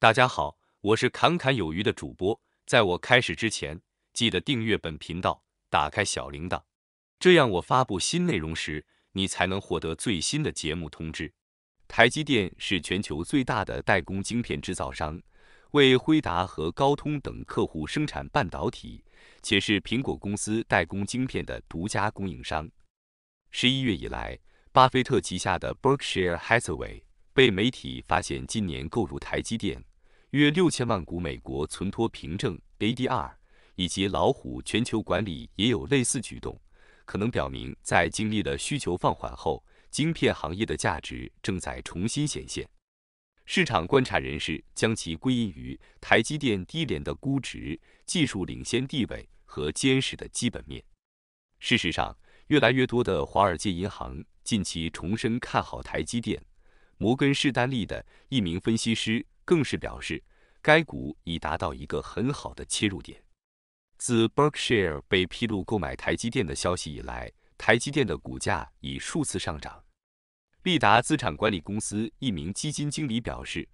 大家好，我是侃侃有余的主播。在我开始之前，记得订阅本频道，打开小铃铛，这样我发布新内容时，你才能获得最新的节目通知。台积电是全球最大的代工晶片制造商，为辉达和高通等客户生产半导体，且是苹果公司代工晶片的独家供应商。十一月以来，巴菲特旗下的 Berkshire Hathaway。被媒体发现，今年购入台积电约六千万股美国存托凭证 （ADR），以及老虎全球管理也有类似举动，可能表明在经历了需求放缓后，晶片行业的价值正在重新显现。市场观察人士将其归因于台积电低廉的估值、技术领先地位和坚实的基本面。事实上，越来越多的华尔街银行近期重申看好台积电。摩根士丹利的一名分析师更是表示，该股已达到一个很好的切入点。自 Berkshire 被披露购买台积电的消息以来，台积电的股价已数次上涨。利达资产管理公司一名基金经理表示，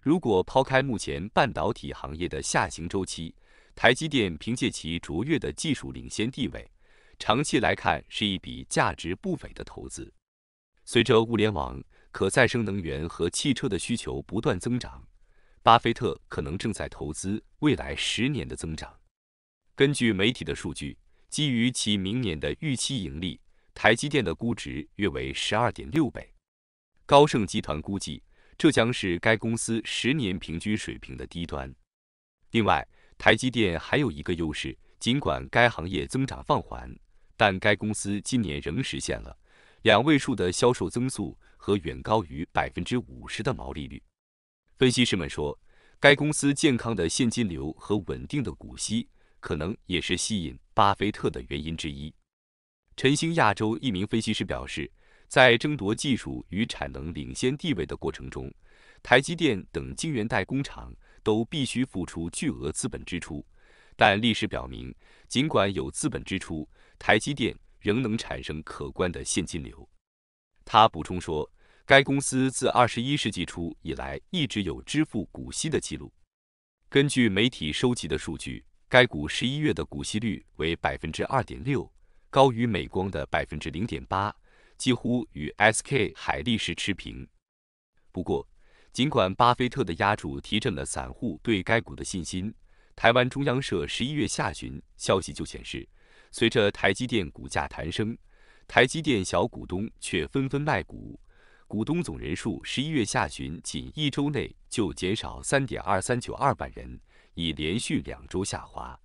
如果抛开目前半导体行业的下行周期，台积电凭借其卓越的技术领先地位，长期来看是一笔价值不菲的投资。随着物联网。可再生能源和汽车的需求不断增长，巴菲特可能正在投资未来十年的增长。根据媒体的数据，基于其明年的预期盈利，台积电的估值约为十二点六倍。高盛集团估计，这将是该公司十年平均水平的低端。另外，台积电还有一个优势，尽管该行业增长放缓，但该公司今年仍实现了。两位数的销售增速和远高于百分之五十的毛利率，分析师们说，该公司健康的现金流和稳定的股息可能也是吸引巴菲特的原因之一。晨星亚洲一名分析师表示，在争夺技术与产能领先地位的过程中，台积电等晶圆代工厂都必须付出巨额资本支出，但历史表明，尽管有资本支出，台积电。仍能产生可观的现金流。他补充说，该公司自二十一世纪初以来一直有支付股息的记录。根据媒体收集的数据，该股十一月的股息率为百分之二点六，高于美光的百分之零点八，几乎与 SK 海力士持平。不过，尽管巴菲特的押注提振了散户对该股的信心，台湾中央社十一月下旬消息就显示。随着台积电股价弹升，台积电小股东却纷纷卖股，股东总人数十一月下旬仅一周内就减少三点二三九二万人，已连续两周下滑。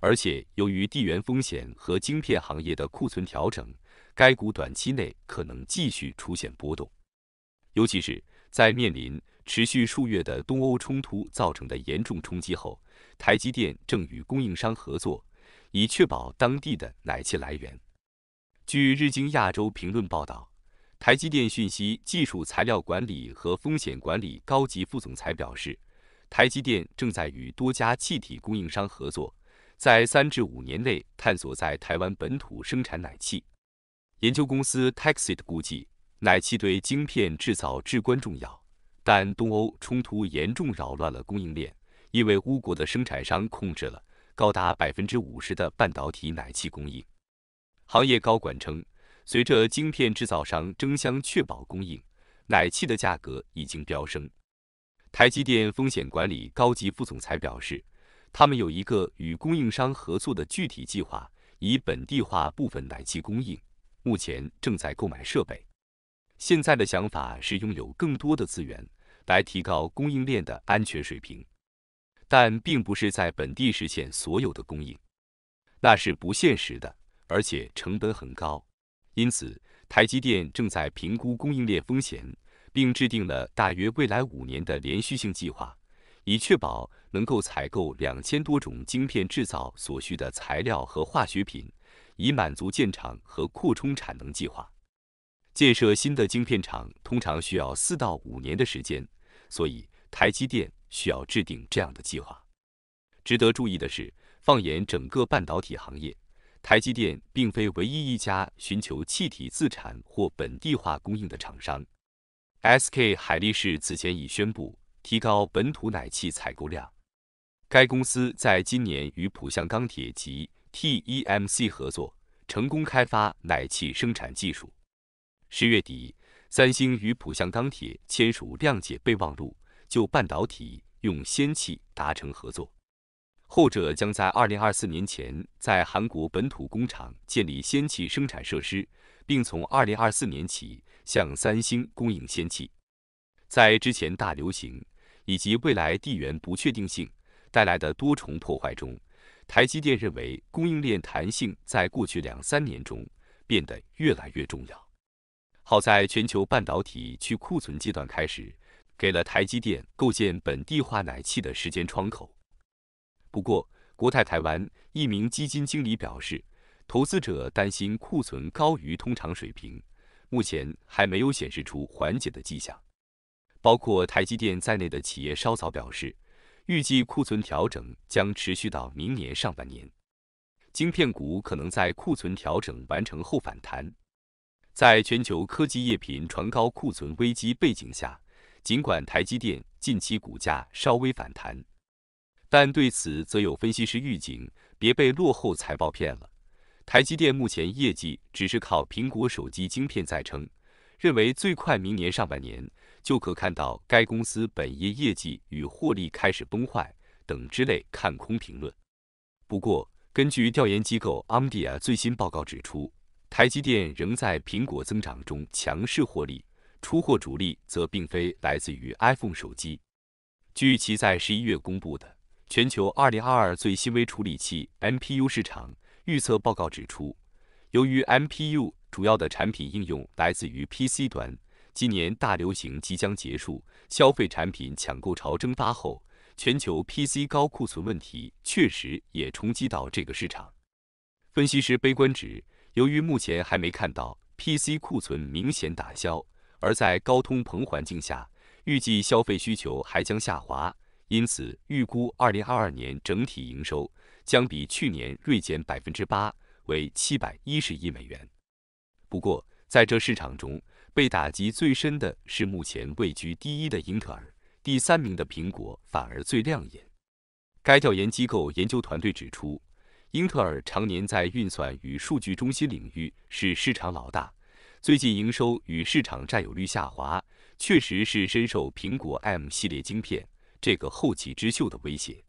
而且，由于地缘风险和晶片行业的库存调整，该股短期内可能继续出现波动，尤其是在面临持续数月的东欧冲突造成的严重冲击后，台积电正与供应商合作。以确保当地的奶气来源。据《日经亚洲评论》报道，台积电讯息技术材料管理和风险管理高级副总裁表示，台积电正在与多家气体供应商合作，在三至五年内探索在台湾本土生产奶气。研究公司 Taxit 估计，奶气对晶片制造至关重要，但东欧冲突严重扰乱了供应链，因为乌国的生产商控制了。高达百分之五十的半导体奶气供应。行业高管称，随着晶片制造商争相确保供应，奶气的价格已经飙升。台积电风险管理高级副总裁表示，他们有一个与供应商合作的具体计划，以本地化部分奶气供应。目前正在购买设备。现在的想法是拥有更多的资源，来提高供应链的安全水平。但并不是在本地实现所有的供应，那是不现实的，而且成本很高。因此，台积电正在评估供应链风险，并制定了大约未来五年的连续性计划，以确保能够采购两千多种晶片制造所需的材料和化学品，以满足建厂和扩充产能计划。建设新的晶片厂通常需要四到五年的时间，所以台积电。需要制定这样的计划。值得注意的是，放眼整个半导体行业，台积电并非唯一一家寻求气体自产或本地化供应的厂商。SK 海力士此前已宣布提高本土奶气采购量。该公司在今年与浦项钢铁及 TEMC 合作，成功开发奶气生产技术。十月底，三星与浦项钢铁签署谅解备忘录。就半导体用氙气达成合作，后者将在二零二四年前在韩国本土工厂建立氙气生产设施，并从二零二四年起向三星供应氙气。在之前大流行以及未来地缘不确定性带来的多重破坏中，台积电认为供应链弹性在过去两三年中变得越来越重要。好在全球半导体去库存阶段开始。给了台积电构建本地化奶器的时间窗口。不过，国泰台湾一名基金经理表示，投资者担心库存高于通常水平，目前还没有显示出缓解的迹象。包括台积电在内的企业稍早表示，预计库存调整将持续到明年上半年。晶片股可能在库存调整完成后反弹。在全球科技业频传高库存危机背景下。尽管台积电近期股价稍微反弹，但对此则有分析师预警：别被落后财报骗了。台积电目前业绩只是靠苹果手机晶片在撑，认为最快明年上半年就可看到该公司本业业绩与获利开始崩坏等之类看空评论。不过，根据调研机构 a m d i a 最新报告指出，台积电仍在苹果增长中强势获利。出货主力则并非来自于 iPhone 手机。据其在十一月公布的全球2022最新微处理器 MPU 市场预测报告指出，由于 MPU 主要的产品应用来自于 PC 端，今年大流行即将结束，消费产品抢购潮蒸发后，全球 PC 高库存问题确实也冲击到这个市场。分析师悲观指，由于目前还没看到 PC 库存明显打消。而在高通膨环境下，预计消费需求还将下滑，因此预估2022年整体营收将比去年锐减8%，为710亿美元。不过，在这市场中被打击最深的是目前位居第一的英特尔，第三名的苹果反而最亮眼。该调研机构研究团队指出，英特尔常年在运算与数据中心领域是市场老大。最近营收与市场占有率下滑，确实是深受苹果 M 系列晶片这个后起之秀的威胁。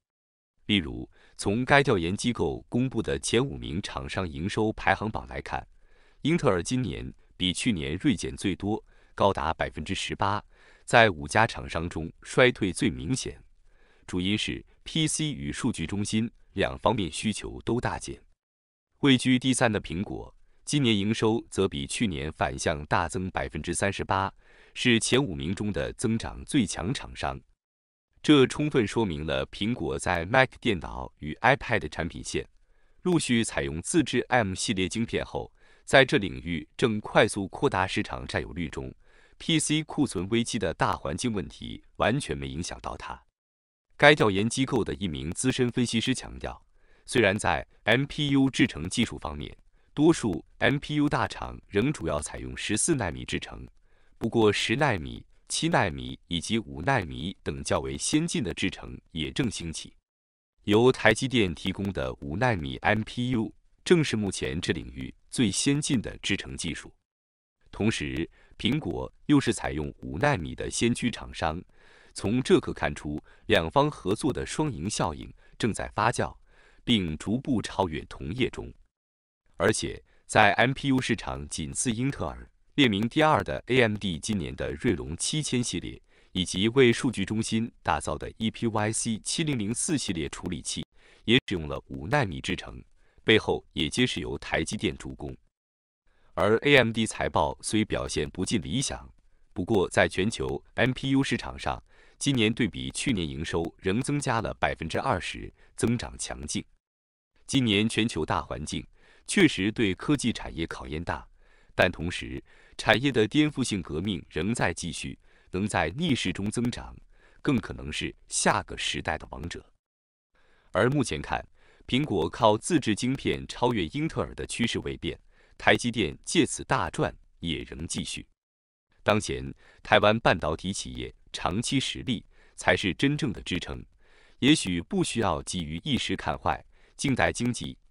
例如，从该调研机构公布的前五名厂商营收排行榜来看，英特尔今年比去年锐减最多，高达百分之十八，在五家厂商中衰退最明显。主因是 PC 与数据中心两方面需求都大减。位居第三的苹果。今年营收则比去年反向大增百分之三十八，是前五名中的增长最强厂商。这充分说明了苹果在 Mac 电脑与 iPad 产品线陆续采用自制 M 系列晶片后，在这领域正快速扩大市场占有率中。PC 库存危机的大环境问题完全没影响到它。该调研机构的一名资深分析师强调，虽然在 MPU 制程技术方面，多数 M P U 大厂仍主要采用十四纳米制程，不过十纳米、七纳米以及五纳米等较为先进的制程也正兴起。由台积电提供的五纳米 M P U 正是目前这领域最先进的制程技术。同时，苹果又是采用五纳米的先驱厂商，从这可看出两方合作的双赢效应正在发酵，并逐步超越同业中。而且在 M P U 市场仅次英特尔，列名第二的 A M D 今年的锐龙七千系列，以及为数据中心打造的 E P Y C 七零零四系列处理器，也使用了五纳米制程，背后也皆是由台积电助攻。而 A M D 财报虽表现不尽理想，不过在全球 M P U 市场上，今年对比去年营收仍增加了百分之二十，增长强劲。今年全球大环境。确实对科技产业考验大，但同时产业的颠覆性革命仍在继续，能在逆势中增长，更可能是下个时代的王者。而目前看，苹果靠自制晶片超越英特尔的趋势未变，台积电借此大赚也仍继续。当前台湾半导体企业长期实力才是真正的支撑，也许不需要急于一时看坏，静待经济。